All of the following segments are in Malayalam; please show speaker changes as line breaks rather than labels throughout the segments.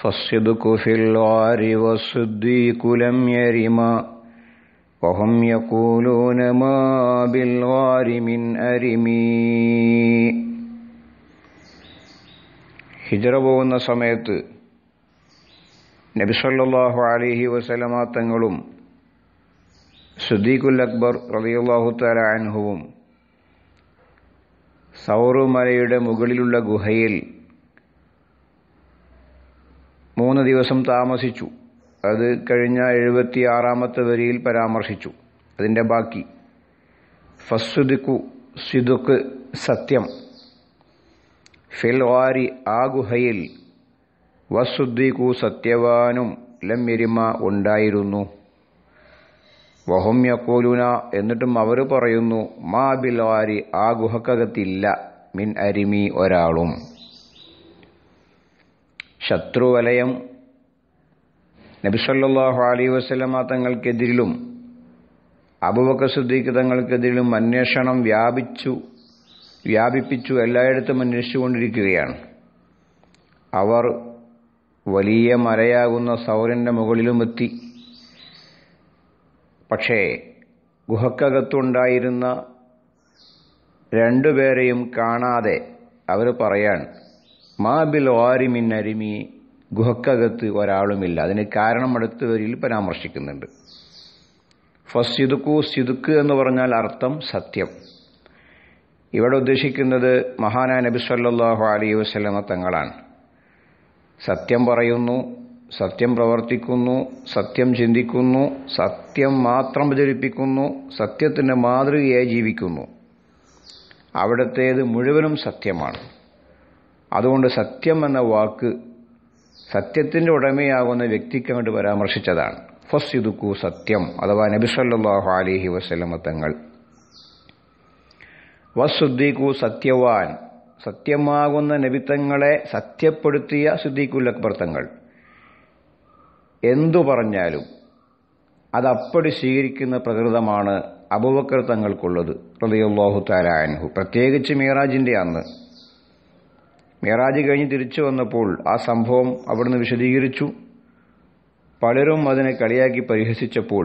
ഹിജറ പോകുന്ന സമയത്ത് നബിസല്ലാഹു അലിഹി വസലമ തങ്ങളും സുദ്ദീഖുൽ അക്ബർ റലിയുല്ലാഹു താല അൻഹുവും സൗറുമലയുടെ മുകളിലുള്ള ഗുഹയിൽ മൂന്ന് ദിവസം താമസിച്ചു അത് കഴിഞ്ഞ എഴുപത്തി ആറാമത്തെ വരിയിൽ പരാമർശിച്ചു അതിൻ്റെ ബാക്കി ഫസ്സുദിക്കു സിദുക്ക് സത്യം ഫിൽവാരി ആ ഗുഹയിൽ വസുദ്ദിക്കു സത്യവാനും ലമ്യരിമ ഉണ്ടായിരുന്നു വഹുമ്യക്കോലുന എന്നിട്ടും അവർ പറയുന്നു മാ ബിൽവാരി ആ ഗുഹക്കകത്തില്ല മിൻ അരിമി ഒരാളും ശത്രുവലയം നബിസല്ലാഹു അലൈ വസ്ലമ തങ്ങൾക്കെതിരിലും അബുബക്ക സുദ്ദീഖ് തങ്ങൾക്കെതിരിലും അന്വേഷണം വ്യാപിച്ചു വ്യാപിപ്പിച്ചു എല്ലായിടത്തും അന്വേഷിച്ചുകൊണ്ടിരിക്കുകയാണ് അവർ വലിയ മരയാകുന്ന സൗരൻ്റെ മുകളിലും എത്തി പക്ഷേ ഗുഹക്കകത്തുണ്ടായിരുന്ന രണ്ടുപേരെയും കാണാതെ അവർ പറയാൻ മാബിൽ ഓരിമിൻ ഗുഹക്കകത്ത് ഒരാളുമില്ല അതിന് കാരണം അടുത്ത വരിയിൽ പരാമർശിക്കുന്നുണ്ട് ഫസ്തിദുക്കു സിദുക്ക് എന്ന് പറഞ്ഞാൽ അർത്ഥം സത്യം ഇവിടെ ഉദ്ദേശിക്കുന്നത് മഹാനായ നബി സല്ലാഹു അലൈ വസ്ലമ തങ്ങളാണ് സത്യം പറയുന്നു സത്യം പ്രവർത്തിക്കുന്നു സത്യം ചിന്തിക്കുന്നു സത്യം മാത്രം പ്രചരിപ്പിക്കുന്നു സത്യത്തിൻ്റെ മാതൃകയായി ജീവിക്കുന്നു അവിടത്തേത് മുഴുവനും സത്യമാണ് അതുകൊണ്ട് സത്യം എന്ന വാക്ക് സത്യത്തിന്റെ ഉടമയാകുന്ന വ്യക്തിക്ക് അങ്ങോട്ട് പരാമർശിച്ചതാണ് ഫസ്യുദുക്കു സത്യം അഥവാ നബിസല്ലാഹു അലിഹി വസ്ലമ തങ്ങൾ വസ്സുദ്ദീഖു സത്യവാൻ സത്യമാകുന്ന നബിത്തങ്ങളെ സത്യപ്പെടുത്തിയ സുദ്ദീഖുൽ അക്ബർ തങ്ങൾ എന്തു പറഞ്ഞാലും അതപ്പടി സ്വീകരിക്കുന്ന പ്രകൃതമാണ് അബുബക്കർ തങ്ങൾക്കുള്ളത് താരായൻഹു പ്രത്യേകിച്ച് മീറാജിന്റെ അന്ന് മിറാജ് കഴിഞ്ഞ് തിരിച്ചു വന്നപ്പോൾ ആ സംഭവം അവിടുന്ന് വിശദീകരിച്ചു പലരും അതിനെ കളിയാക്കി പരിഹസിച്ചപ്പോൾ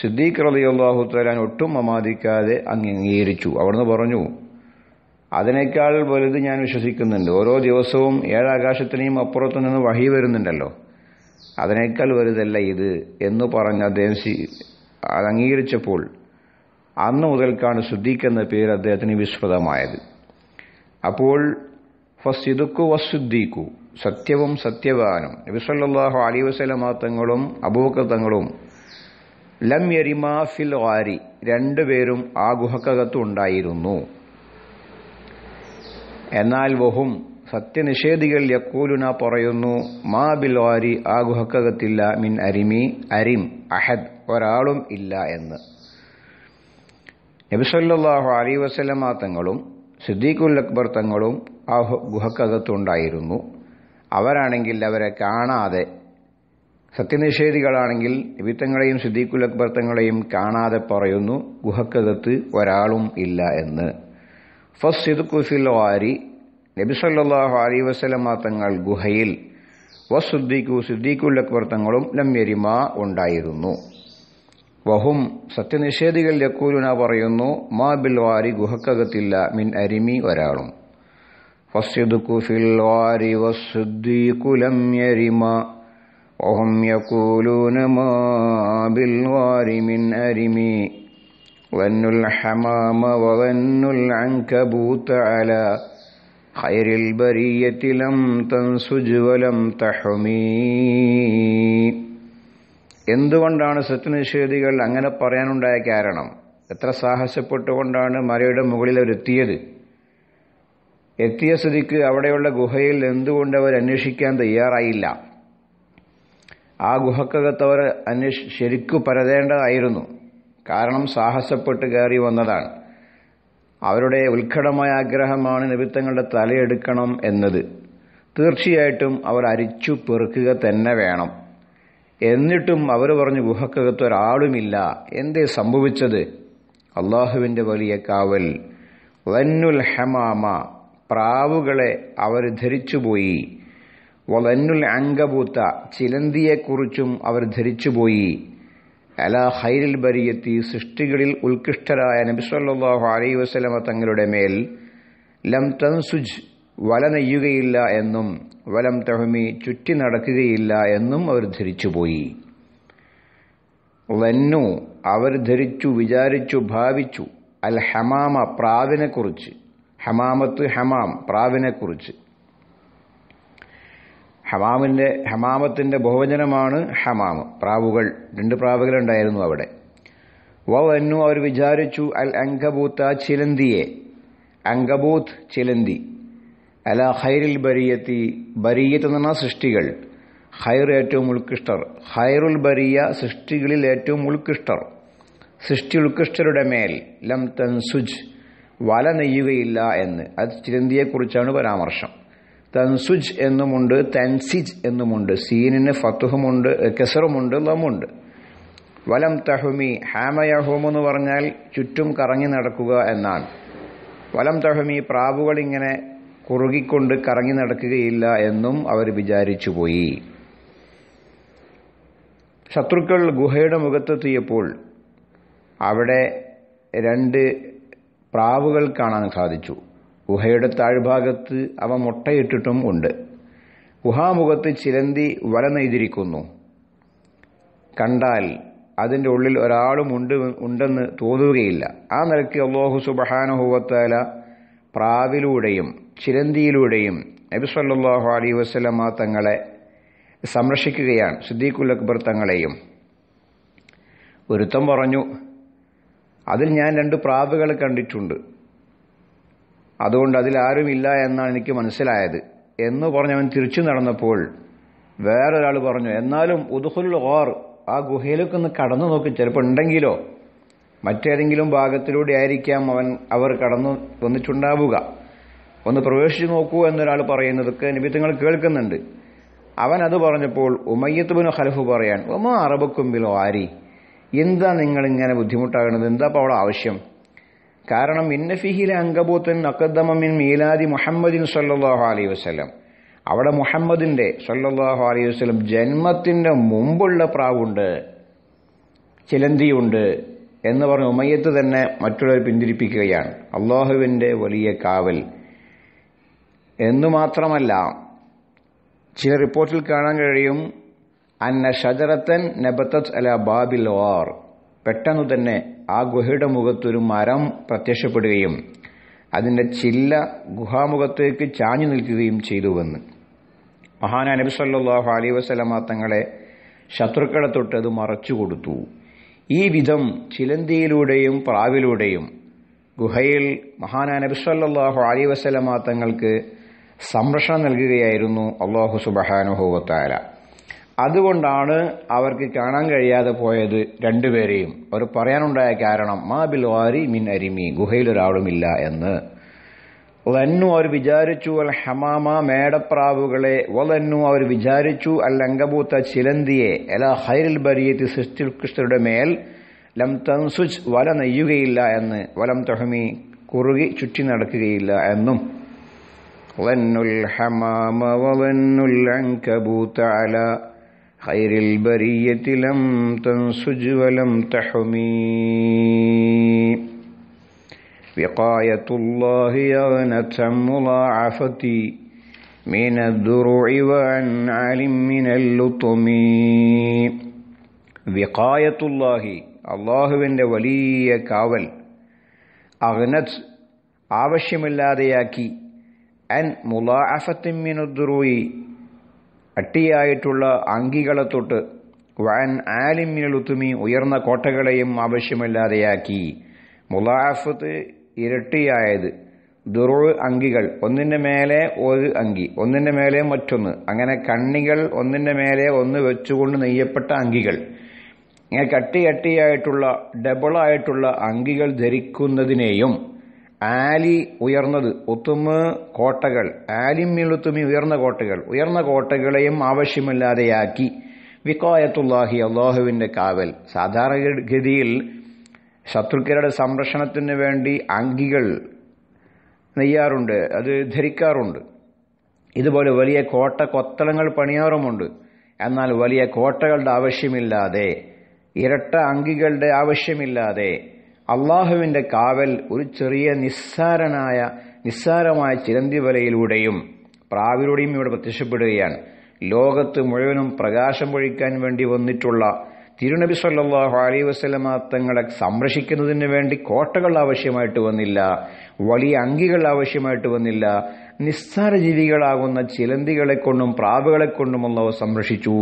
സിദ്ദീഖ് റളിയല്ലാഹു തരാൻ ഒട്ടും അമാദിക്കാതെ അംഗീകരിച്ചു അവിടുന്ന് പറഞ്ഞു അതിനേക്കാൾ വലുത് ഞാൻ വിശ്വസിക്കുന്നുണ്ട് ഓരോ ദിവസവും ഏഴാകാശത്തിനെയും അപ്പുറത്തു നിന്ന് വഴി വരുന്നുണ്ടല്ലോ അതിനേക്കാൾ വലുതല്ല ഇത് എന്ന് പറഞ്ഞ് അദ്ദേഹം അത് അംഗീകരിച്ചപ്പോൾ അന്ന് മുതൽക്കാണ് സുദ്ദീഖ് എന്ന പേര് അദ്ദേഹത്തിന് വിസ്മൃതമായത് അപ്പോൾ ഫസിദുക്കു വസുദ്ദീഖു സത്യവും സത്യവാനും നബിസല്ലാഹു അലൈ വസ്ലമാ തങ്ങളും അബൂബക്കർ തങ്ങളും ലം യരിമാ ഫിൽ വാരി രണ്ടുപേരും ആ ഉണ്ടായിരുന്നു എന്നാൽ വഹും സത്യനിഷേധികൾ യക്കൂലുന പറയുന്നു മാ ബിൽ വാരി ആ ഗുഹക്കകത്തില്ല മിൻ അരിമി അരിം അഹദ് ഒരാളും ഇല്ല എന്ന് നബിസല്ലാഹു അലി വസ്ലമാ തങ്ങളും സിദ്ദീഖുൽ അക്ബർ തങ്ങളും ആ ഗുഹക്കകത്തുണ്ടായിരുന്നു അവരാണെങ്കിൽ അവരെ കാണാതെ സത്യനിഷേധികളാണെങ്കിൽ വിത്തങ്ങളെയും സിദ്ദീഖുൽ അക്ബർ തങ്ങളെയും കാണാതെ പറയുന്നു ഗുഹക്കകത്ത് ഒരാളും ഇല്ല എന്ന് ഫസ് സിദ്ഖുഫിൽ വാരി നബിസല്ലാഹു അലി വസ്ലമ തങ്ങൾ ഗുഹയിൽ വസുദ്ദീഖു സിദ്ദീഖുൽ അക്ബർ തങ്ങളും ലംയരിമ ഉണ്ടായിരുന്നു വഹും സത്യനിഷേധികൾ യക്കൂലുന പറയുന്നു മാ ബിൽവാരി ഗുഹക്കകത്തില്ല മിൻ അരിമി ഒരാളും والصدق في الغار والصديق لم يرم وهم يقولون ما بالغار من أرم ظنوا الحمام وظنوا العنكبوت على خير البرية لم تنسج ولم تحمي എന്തുകൊണ്ടാണ് സത്യനിഷേധികൾ അങ്ങനെ പറയാനുണ്ടായ കാരണം എത്ര സാഹസപ്പെട്ടുകൊണ്ടാണ് മലയുടെ മുകളിൽ അവരെത്തിയത് എത്തിയ സ്ഥിതിക്ക് അവിടെയുള്ള ഗുഹയിൽ എന്തുകൊണ്ട് അവർ അന്വേഷിക്കാൻ തയ്യാറായില്ല ആ അവർ അന്വേഷി ശരിക്കു പരതേണ്ടതായിരുന്നു കാരണം സാഹസപ്പെട്ട് കയറി വന്നതാണ് അവരുടെ ഉത്കടമായ ആഗ്രഹമാണ് നിമിത്തങ്ങളുടെ തലയെടുക്കണം എന്നത് തീർച്ചയായിട്ടും അവർ അരിച്ചു പെറുക്കുക തന്നെ വേണം എന്നിട്ടും അവർ പറഞ്ഞു ഗുഹക്കകത്ത് ഒരാളുമില്ല എന്തേ സംഭവിച്ചത് അള്ളാഹുവിൻ്റെ വലിയ കാവൽ വന്നുൽ ഹമാമ പ്രാവുകളെ അവർ ധരിച്ചുപോയി വലന്നുൽ അങ്കബൂത്ത ചിലന്തിയെക്കുറിച്ചും അവർ ധരിച്ചുപോയി അല ഹൈരിൽ ബരിയത്തി സൃഷ്ടികളിൽ ഉത്കൃഷ്ടരായ നബിസ്വല്ലാഹു അലൈ വസ്ലമ തങ്ങളുടെ മേൽ ലം തൻസുജ് വല നെയ്യുകയില്ല എന്നും വലം തഹമി ചുറ്റി നടക്കുകയില്ല എന്നും അവർ ധരിച്ചുപോയി വന്നു അവർ ധരിച്ചു വിചാരിച്ചു ഭാവിച്ചു അൽ ഹമാമ പ്രാവിനെക്കുറിച്ച് ഹമാമത്ത് ഹമാം പ്രാവിനെക്കുറിച്ച് ഹമാമിൻ്റെ ഹമാമത്തിൻ്റെ ബഹുവചനമാണ് ഹമാമ് പ്രാവുകൾ രണ്ട് പ്രാവുകളുണ്ടായിരുന്നു അവിടെ വന്നു അവർ വിചാരിച്ചു അൽ ആ ചിലന്തിയെ അങ്കബൂത്ത് ചിലന്തി അല ഹൈറിൽ ബരിയത്തി ബരിയത്ത് എന്ന സൃഷ്ടികൾ ഹൈർ ഏറ്റവും ഉൾക്കിഷ്ടർ ഹൈറുൽ ബരിയ സൃഷ്ടികളിൽ ഏറ്റവും ഉൾക്കിഷ്ടർ സൃഷ്ടി ഉൾക്കിഷ്ടരുടെ മേൽ ലം സുജ് വല നെയ്യുകയില്ല എന്ന് അത് ചിരന്തിയെക്കുറിച്ചാണ് പരാമർശം തൻസുജ് എന്നുമുണ്ട് തൻസിജ് എന്നുമുണ്ട് സീനിന് ഫത്തുഹുമുണ്ട് കെസറുമുണ്ട് ലമുണ്ട് വലം തഹുമി ഹാമയഹോം എന്ന് പറഞ്ഞാൽ ചുറ്റും കറങ്ങി നടക്കുക എന്നാണ് വലം തഹുമി പ്രാവുകൾ ഇങ്ങനെ കുറുകിക്കൊണ്ട് കറങ്ങി നടക്കുകയില്ല എന്നും അവർ വിചാരിച്ചുപോയി ശത്രുക്കൾ ഗുഹയുടെ മുഖത്തെത്തിയപ്പോൾ അവിടെ രണ്ട് പ്രാവുകൾ കാണാൻ സാധിച്ചു ഗുഹയുടെ താഴ്ഭാഗത്ത് അവ മുട്ടയിട്ടിട്ടും ഉണ്ട് ഗുഹാമുഖത്ത് ചിലന്തി വല നെയ്തിരിക്കുന്നു കണ്ടാൽ അതിൻ്റെ ഉള്ളിൽ ഒരാളും ഉണ്ട് ഉണ്ടെന്ന് തോന്നുകയില്ല ആ നിലയ്ക്ക് അള്ളാഹു സുബഹാനുഹൂവത്താല പ്രാവിലൂടെയും ചിലന്തിയിലൂടെയും നബി സല്ലാഹു അലി വസ്ലമ തങ്ങളെ സംരക്ഷിക്കുകയാണ് സിദ്ദീഖുൽ അക്ബർ തങ്ങളെയും ഒരുത്തം പറഞ്ഞു അതിൽ ഞാൻ രണ്ട് പ്രാവുകൾ കണ്ടിട്ടുണ്ട് അതുകൊണ്ട് അതിൽ ആരുമില്ല എന്നാണ് എനിക്ക് മനസ്സിലായത് എന്ന് പറഞ്ഞവൻ തിരിച്ചു നടന്നപ്പോൾ വേറൊരാൾ പറഞ്ഞു എന്നാലും ഉദുഹുൽ ഓർ ആ ഗുഹയിലേക്ക് ഒന്ന് കടന്നു നോക്കി ചിലപ്പോൾ ഉണ്ടെങ്കിലോ മറ്റേതെങ്കിലും ഭാഗത്തിലൂടെ ആയിരിക്കാം അവൻ അവർ കടന്നു വന്നിട്ടുണ്ടാവുക ഒന്ന് പ്രവേശിച്ചു നോക്കൂ എന്നൊരാൾ പറയുന്നതൊക്കെ നിബിത്തങ്ങൾ കേൾക്കുന്നുണ്ട് അവൻ അത് പറഞ്ഞപ്പോൾ ഉമയ്യത്തുബിന് ഹലഫ് പറയാൻ ഒമ അറബക്കും ആരി എന്താ നിങ്ങളിങ്ങനെ ബുദ്ധിമുട്ടാകുന്നത് എന്താ അപ്പോൾ അവിടെ ആവശ്യം കാരണം ഇന്നഫിഹിലെ അങ്കബൂത്തൻ അക്കദമിൻ മീലാദി മുഹമ്മദിൻ സല്ലാഹു അലൈഹി വസ്ലം അവിടെ മുഹമ്മദിൻ്റെ സല്ലാഹു അലൈഹി വസ്ലം ജന്മത്തിൻ്റെ മുമ്പുള്ള പ്രാവുണ്ട് ചിലന്തിയുണ്ട് എന്ന് പറഞ്ഞ് ഉമയത്ത് തന്നെ മറ്റുള്ളവർ പിന്തിരിപ്പിക്കുകയാണ് അള്ളാഹുവിൻ്റെ വലിയ കാവൽ എന്നു മാത്രമല്ല ചില റിപ്പോർട്ടിൽ കാണാൻ കഴിയും അന്ന ഷജറത്തൻ നബത്തത് അല ബാബിൽ ഓർ പെട്ടെന്ന് തന്നെ ആ ഗുഹയുടെ മുഖത്തൊരു മരം പ്രത്യക്ഷപ്പെടുകയും അതിൻ്റെ ചില്ല ഗുഹാമുഖത്തേക്ക് ചാഞ്ഞു നിൽക്കുകയും വന്ന് മഹാന നബി സല്ലാഹു അലൈ വസ്ലമാ തങ്ങളെ ശത്രുക്കളെ തൊട്ട് അത് മറച്ചു കൊടുത്തു ഈ വിധം ചിലന്തിയിലൂടെയും പ്രാവിലൂടെയും ഗുഹയിൽ മഹാന നബി സല്ലാഹു അലൈ വസ്ലമാ തങ്ങൾക്ക് സംരക്ഷണം നൽകുകയായിരുന്നു അള്ളാഹു സുബഹാനുഹോവത്താല അതുകൊണ്ടാണ് അവർക്ക് കാണാൻ കഴിയാതെ പോയത് രണ്ടുപേരെയും അവർ പറയാനുണ്ടായ കാരണം മാ ബിൽവാരി മിൻ അരിമി ഗുഹയിൽ ഒരാളുമില്ല എന്ന് ലന്നു അവർ വിചാരിച്ചു അൽ ഹമാമ മേടപ്രാവുകളെ വലന്നു അവർ വിചാരിച്ചു അൽ അങ്കബൂത്ത ചിലന്തിയെ അല ഹൈറിൽ ബരിയത്തി സൃഷ്ടികൃഷ്ണരുടെ മേൽ ലം തൻസുജ് വല നെയ്യുകയില്ല എന്ന് വലം തൊഹമി കുറുകി ചുറ്റി നടക്കുകയില്ല എന്നും വന്നുൽ ഹമാമ വന്നുൽ അങ്കബൂത്ത അല خير البرية لم تنسج ولم تحمي وقاية الله أغنت ملاعفتي من الدروع وأن علم من اللطم وقاية الله الله بن ولي كاول أغنت عبش ملاذياكي أن ملاعفة من الدروع അട്ടിയായിട്ടുള്ള അങ്കികളെ തൊട്ട് വാൻ ആലിമിനൽ ഉയർന്ന കോട്ടകളെയും ആവശ്യമില്ലാതെയാക്കി മുലാഫത്ത് ഇരട്ടിയായത് ദുറു അങ്കികൾ ഒന്നിൻ്റെ മേലെ ഒരു അങ്കി ഒന്നിൻ്റെ മേലെ മറ്റൊന്ന് അങ്ങനെ കണ്ണികൾ ഒന്നിൻ്റെ മേലെ ഒന്ന് വെച്ചുകൊണ്ട് നെയ്യപ്പെട്ട അങ്കികൾ ഇങ്ങനെ കട്ടിയട്ടിയായിട്ടുള്ള ഡബിളായിട്ടുള്ള അങ്കികൾ ധരിക്കുന്നതിനെയും ആലി ഉയർന്നത് ഒത്തുമ് കോട്ടകൾ ആലിമ്മിളുത്തുമി ഉയർന്ന കോട്ടകൾ ഉയർന്ന കോട്ടകളെയും ആവശ്യമില്ലാതെയാക്കി വിക്കോയത്തുല്ലാഹി അള്ളാഹുവിൻ്റെ കാവൽ സാധാരണഗതിയിൽ ശത്രുക്കളുടെ സംരക്ഷണത്തിന് വേണ്ടി അങ്കികൾ നെയ്യാറുണ്ട് അത് ധരിക്കാറുണ്ട് ഇതുപോലെ വലിയ കോട്ട കൊത്തളങ്ങൾ പണിയാറുമുണ്ട് എന്നാൽ വലിയ കോട്ടകളുടെ ആവശ്യമില്ലാതെ ഇരട്ട അങ്കികളുടെ ആവശ്യമില്ലാതെ അള്ളാഹുവിൻ്റെ കാവൽ ഒരു ചെറിയ നിസ്സാരനായ നിസ്സാരമായ വലയിലൂടെയും പ്രാവിലൂടെയും ഇവിടെ പ്രത്യക്ഷപ്പെടുകയാണ് ലോകത്ത് മുഴുവനും പ്രകാശം പൊഴിക്കാൻ വേണ്ടി വന്നിട്ടുള്ള തിരുനബി സല്ലാഹു അലൈ വസ്ലമ തങ്ങളെ സംരക്ഷിക്കുന്നതിന് വേണ്ടി കോട്ടകൾ ആവശ്യമായിട്ട് വന്നില്ല വലിയ അങ്കികൾ ആവശ്യമായിട്ട് വന്നില്ല നിസ്സാര ജീവികളാകുന്ന ചിലന്തികളെ കൊണ്ടും പ്രാവുകളെ കൊണ്ടും അള്ളാഹു സംരക്ഷിച്ചു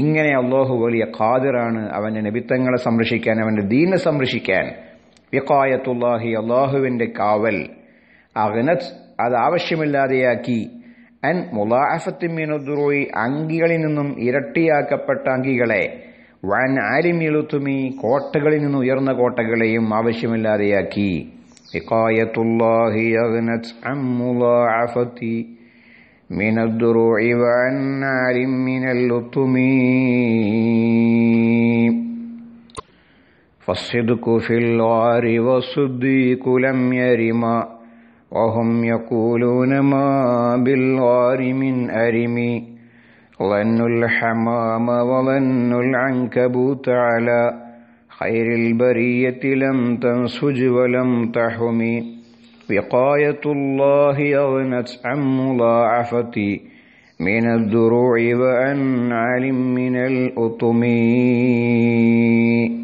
ഇങ്ങനെ അള്ളാഹു വലിയ ഖാദിറാണ് അവന്റെ നബിത്തങ്ങളെ സംരക്ഷിക്കാൻ അവന്റെ ദീനെ സംരക്ഷിക്കാൻ വിക്കായത്തുല്ലാഹി അള്ളാഹുവിൻ്റെ കാവൽ അഗ്നത് അത് ആവശ്യമില്ലാതെയാക്കി അൻ മുലാഫത്തിമീനുദ്രോയി അങ്കികളിൽ നിന്നും ഇരട്ടിയാക്കപ്പെട്ട അങ്കികളെ വൻ ആലിമിലുത്തുമി കോട്ടകളിൽ നിന്ന് ഉയർന്ന കോട്ടകളെയും ആവശ്യമില്ലാതെയാക്കി വിക്കായത്തുല്ലാഹി അഗ്നത് അൻ മുലാഫത്തി മിനദ്രോയി വൻ ആലിമിനല്ലുത്തുമീ فالصدق في الغار والصديق لم يرما وهم يقولون ما بالغار من أرم ظنوا الحمام وظنوا العنكبوت على خير البرية لم تنسج ولم تحم وقاية الله أغنت عن مضاعفتي من الدروع وأنعل من الأطمين